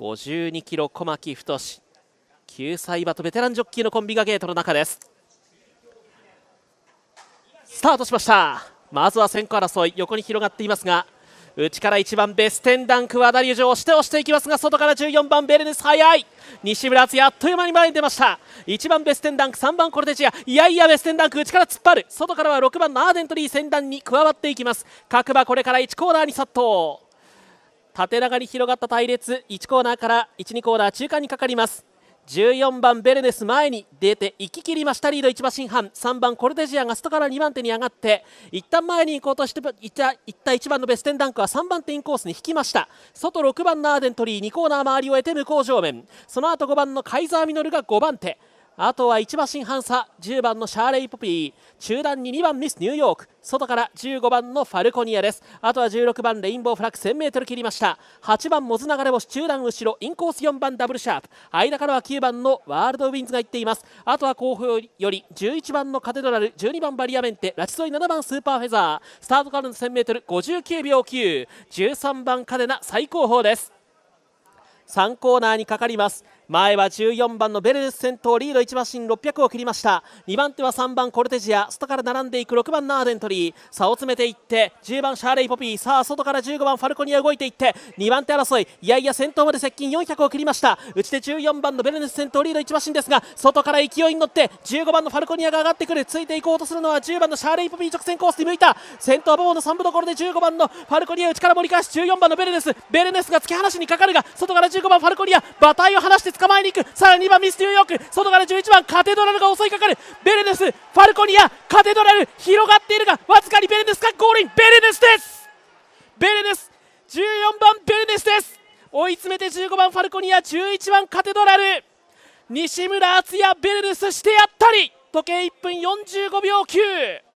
52キロ小牧太9歳馬とベテランジョッキーのコンビがゲートの中ですスタートしましたまずは先行争い横に広がっていますが内から1番ベステンダンクはダリュジを押して押していきますが外から14番ベレネス速い西村敦也あっという間に前に出ました1番ベステンダンク3番コルテジアいやいやベステンダンク内から突っ張る外からは6番のアーデントリー先団に加わっていきます各馬これから1コーナーに殺到縦長に広がった隊列1コーナーから12コーナー中間にかかります14番ベルネス前に出て行き切りましたリード1馬身半3番コルテジアが外から2番手に上がって一旦前に行こうとしていたいった1番のベステンダンクは3番手インコースに引きました外6番のアーデントリー2コーナー周り終えて向こう上面その後5番のカイザー・ミノルが5番手あとは1馬身半差10番のシャーレイ・ポピー中段に2番ミス・ニューヨーク外から15番のファルコニアですあとは16番レインボーフラッグ 1000m 切りました8番モズ流れ星中段後ろインコース4番ダブルシャープ間からは9番のワールドウィンズがいっていますあとは後方より11番のカテドラル12番バリアメンテラチソイ7番スーパーフェザースタートからの 1000m59 秒913番カデナ最高峰です3コーナーにかかります前は14番のベルネス先頭リード1馬身600を切りました2番手は3番コルテジア外から並んでいく6番のアーデントリー差を詰めていって10番シャーレイポピーさあ外から15番ファルコニア動いていって2番手争いいやいや先頭まで接近400を切りました内ちで14番のベルネス先頭リード1馬身ですが外から勢いに乗って15番のファルコニアが上がってくるついていこうとするのは10番のシャーレイポピー直線コースに向いた先頭ボ門の3部どころで15番のファルコニア内から盛り返し14番のベルネスベルネスが突き放しにかかるが外から15番ファルコニア馬体を離して捕まえに行くさに2番ミス・ニューヨーク外から11番カテドラルが襲いかかるベレネスファルコニアカテドラル広がっているがわずかにベレネスがゴールインベレネスですベレネス14番ベレネスです追い詰めて15番ファルコニア11番カテドラル西村敦也ベレネスしてやったり時計1分45秒9